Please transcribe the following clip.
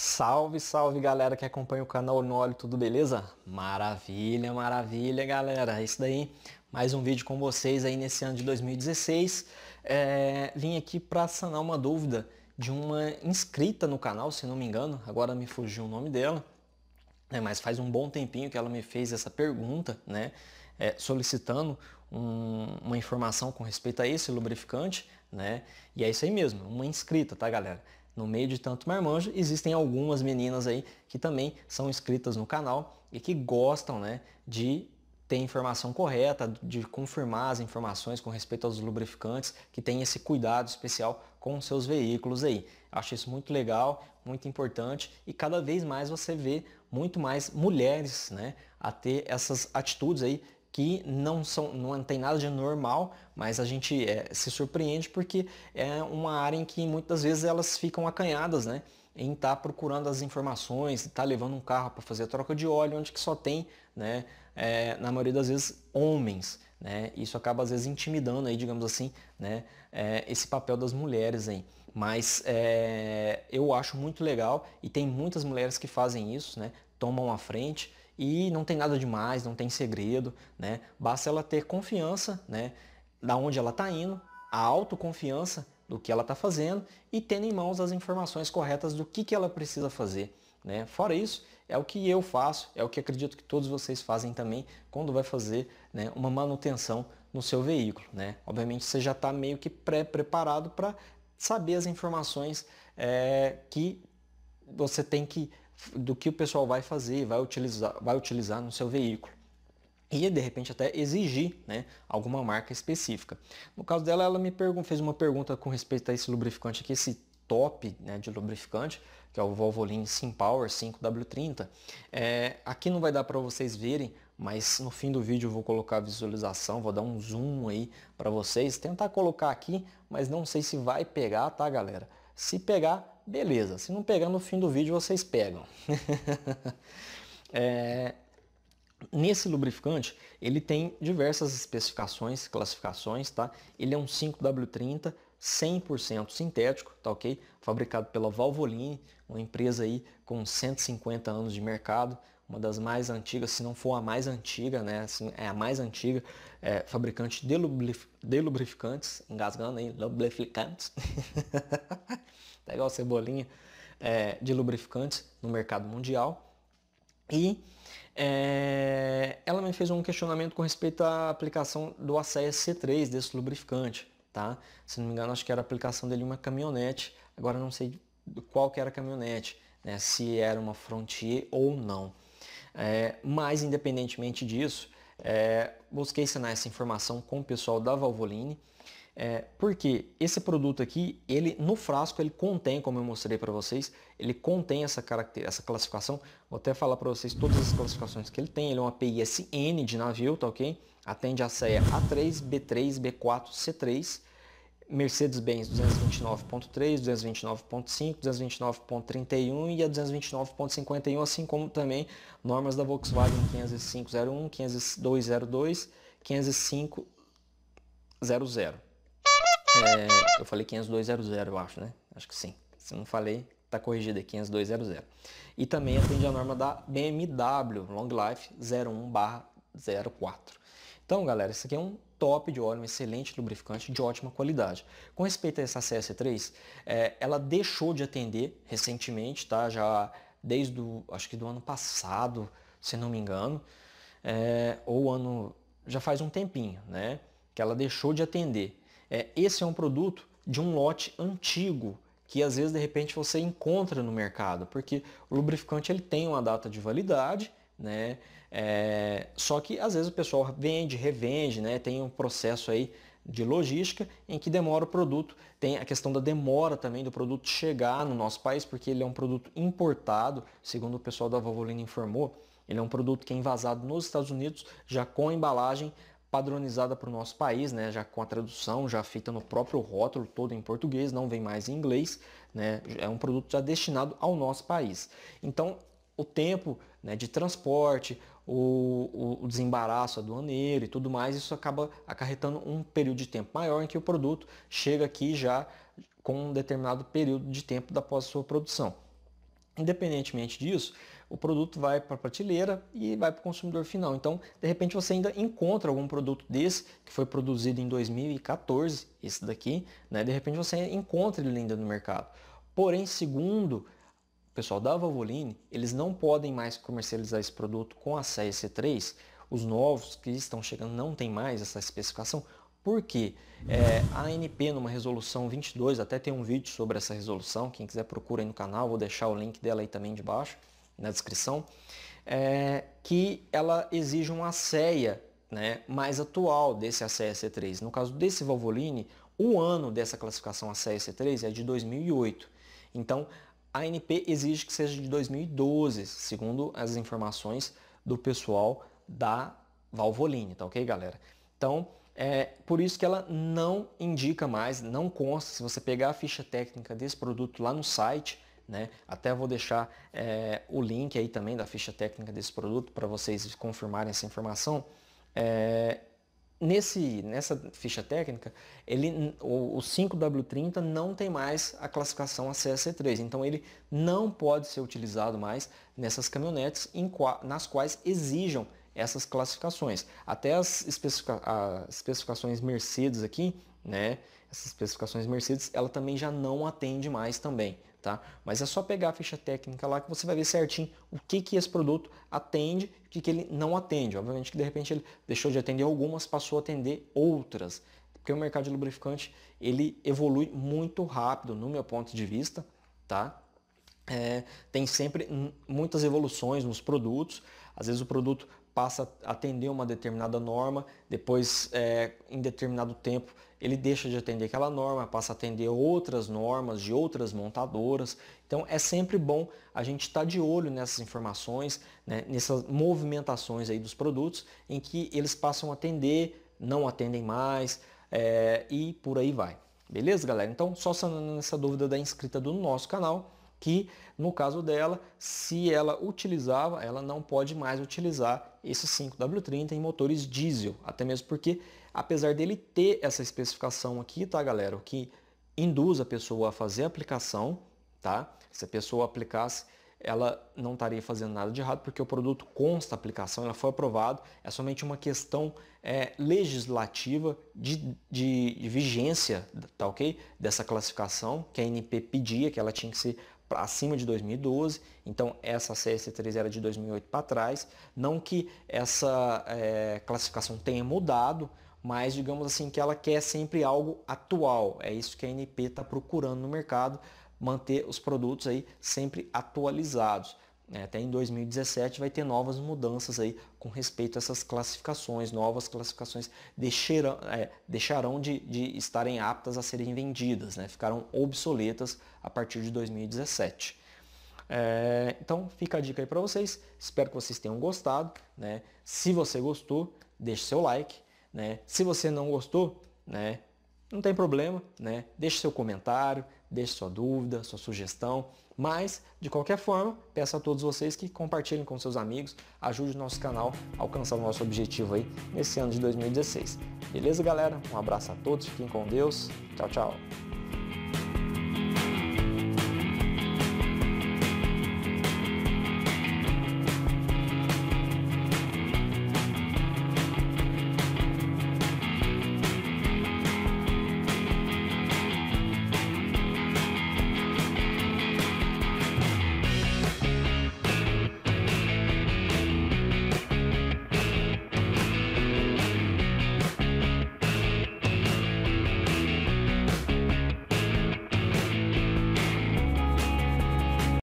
Salve, salve galera que acompanha o canal No tudo beleza? Maravilha, maravilha galera, é isso daí, mais um vídeo com vocês aí nesse ano de 2016. É, vim aqui para sanar uma dúvida de uma inscrita no canal, se não me engano, agora me fugiu o nome dela, né, mas faz um bom tempinho que ela me fez essa pergunta, né, é, solicitando um, uma informação com respeito a esse lubrificante, né, e é isso aí mesmo, uma inscrita, tá galera? no meio de tanto marmanjo, existem algumas meninas aí que também são inscritas no canal e que gostam né, de ter informação correta, de confirmar as informações com respeito aos lubrificantes, que tem esse cuidado especial com seus veículos aí. acho isso muito legal, muito importante e cada vez mais você vê muito mais mulheres né, a ter essas atitudes aí que não são não é, tem nada de normal, mas a gente é, se surpreende porque é uma área em que muitas vezes elas ficam acanhadas, né? Em estar tá procurando as informações, estar tá levando um carro para fazer a troca de óleo, onde que só tem, né? É, na maioria das vezes homens, né? Isso acaba às vezes intimidando aí, digamos assim, né? É, esse papel das mulheres aí. Mas é, eu acho muito legal e tem muitas mulheres que fazem isso, né? Tomam a frente e não tem nada demais, não tem segredo, né? Basta ela ter confiança, né? Da onde ela está indo, a autoconfiança do que ela está fazendo e tendo em mãos as informações corretas do que, que ela precisa fazer. Né? Fora isso, é o que eu faço, é o que acredito que todos vocês fazem também quando vai fazer né, uma manutenção no seu veículo. Né? Obviamente você já está meio que pré-preparado para saber as informações é, que você tem que do que o pessoal vai fazer, vai utilizar, vai utilizar no seu veículo e de repente até exigir né, alguma marca específica. No caso dela, ela me fez uma pergunta com respeito a esse lubrificante aqui, esse top né, de lubrificante, que é o Volvolin SimPower 5W30. É, aqui não vai dar para vocês verem, mas no fim do vídeo eu vou colocar a visualização, vou dar um zoom aí para vocês, tentar colocar aqui, mas não sei se vai pegar, tá galera? Se pegar, Beleza, se não pegar no fim do vídeo, vocês pegam. é, nesse lubrificante, ele tem diversas especificações, classificações, tá? Ele é um 5W30, 100% sintético, tá ok? Fabricado pela Valvoline, uma empresa aí com 150 anos de mercado, uma das mais antigas, se não for a mais antiga, né? Assim, é a mais antiga, é, fabricante de, lubrif de lubrificantes, engasgando aí, lubrificantes. tá igual cebolinha, é, de lubrificantes no mercado mundial. E é, ela me fez um questionamento com respeito à aplicação do ACEA C3 desse lubrificante, tá? Se não me engano, acho que era a aplicação dele em uma caminhonete. Agora não sei qual que era a caminhonete, né? Se era uma Frontier ou não. É, mas, independentemente disso, é, busquei sanar essa informação com o pessoal da Valvoline, é, porque esse produto aqui, ele no frasco, ele contém, como eu mostrei para vocês, ele contém essa, caracter, essa classificação. Vou até falar para vocês todas as classificações que ele tem. Ele é uma PISN de navio, tá ok? Atende a CEA A3, B3, B4, C3 Mercedes-Benz 229.3, 229.5, 229.31 e a 229.51, assim como também normas da Volkswagen 505.01, 502.02, 505.00. É, eu falei 502.00, eu acho, né? Acho que sim. Se não falei, tá corrigida, aí, 502.00. E também atende a norma da BMW Long Life 01/04. Então, galera, isso aqui é um top de óleo, um excelente lubrificante de ótima qualidade. Com respeito a essa CS3, é, ela deixou de atender recentemente, tá? Já desde acho que do ano passado, se não me engano, é, ou ano, já faz um tempinho, né? Que ela deixou de atender. É, esse é um produto de um lote antigo que às vezes de repente você encontra no mercado, porque o lubrificante ele tem uma data de validade né? É, só que às vezes o pessoal vende, revende, né? Tem um processo aí de logística em que demora o produto. Tem a questão da demora também do produto chegar no nosso país, porque ele é um produto importado, segundo o pessoal da Valvoline informou, ele é um produto que é envasado nos Estados Unidos já com embalagem padronizada para o nosso país, né? já com a tradução já feita no próprio rótulo, todo em português, não vem mais em inglês, né? é um produto já destinado ao nosso país. Então o tempo né, de transporte, o, o, desembaraço aduaneiro e tudo mais, isso acaba acarretando um período de tempo maior em que o produto chega aqui já com um determinado período de tempo após a sua produção. Independentemente disso, o produto vai para a prateleira e vai para o consumidor final. Então, de repente, você ainda encontra algum produto desse que foi produzido em 2014, esse daqui, né? de repente você encontra ele ainda no mercado. Porém, segundo pessoal da Valvoline, eles não podem mais comercializar esse produto com a série C3. Os novos que estão chegando não tem mais essa especificação. porque é, a ANP, numa resolução 22, até tem um vídeo sobre essa resolução. Quem quiser procura aí no canal, vou deixar o link dela aí também de baixo, na descrição. É, que ela exige uma ceia né, mais atual desse ACS-3. No caso desse Valvoline, o ano dessa classificação ACS-3 é de 2008. Então, a ANP exige que seja de 2012, segundo as informações do pessoal da Valvoline, tá ok, galera? Então, é por isso que ela não indica mais, não consta, se você pegar a ficha técnica desse produto lá no site, né? Até vou deixar é, o link aí também da ficha técnica desse produto para vocês confirmarem essa informação. É, Nesse, nessa ficha técnica, ele, o, o 5W30 não tem mais a classificação ACSC3, então ele não pode ser utilizado mais nessas caminhonetes em, nas quais exijam essas classificações. Até as, especifica, as especificações Mercedes aqui, né, essas especificações Mercedes, ela também já não atende mais também, tá? Mas é só pegar a ficha técnica lá que você vai ver certinho o que, que esse produto atende e o que, que ele não atende. Obviamente que de repente ele deixou de atender algumas, passou a atender outras. Porque o mercado de lubrificante, ele evolui muito rápido, no meu ponto de vista, tá? É, tem sempre muitas evoluções nos produtos. Às vezes o produto passa a atender uma determinada norma, depois é, em determinado tempo ele deixa de atender aquela norma, passa a atender outras normas de outras montadoras. Então é sempre bom a gente estar tá de olho nessas informações, né, nessas movimentações aí dos produtos, em que eles passam a atender, não atendem mais é, e por aí vai. Beleza, galera? Então, só sanando essa dúvida da inscrita do nosso canal, que no caso dela, se ela utilizava, ela não pode mais utilizar esse 5W30 em motores diesel, até mesmo porque apesar dele ter essa especificação aqui, tá galera, o que induz a pessoa a fazer a aplicação, tá? Se a pessoa aplicasse, ela não estaria fazendo nada de errado, porque o produto consta a aplicação, ela foi aprovado, é somente uma questão é, legislativa de, de, de, vigência, tá ok? Dessa classificação que a NP pedia, que ela tinha que ser para acima de 2012, então essa CS3 era de 2008 para trás, não que essa é, classificação tenha mudado, mas digamos assim que ela quer sempre algo atual, é isso que a NP está procurando no mercado, manter os produtos aí sempre atualizados. Né? até em 2017 vai ter novas mudanças aí com respeito a essas classificações, novas classificações deixarão, é, deixarão de, de, estarem aptas a serem vendidas, né? ficaram obsoletas a partir de 2017. É, então fica a dica aí para vocês, espero que vocês tenham gostado. Né? Se você gostou, deixe seu like. Né? Se você não gostou, né? não tem problema, né? deixe seu comentário, deixe sua dúvida, sua sugestão. Mas, de qualquer forma, peço a todos vocês que compartilhem com seus amigos, ajude o nosso canal a alcançar o nosso objetivo aí nesse ano de 2016. Beleza, galera? Um abraço a todos, fiquem com Deus. Tchau, tchau.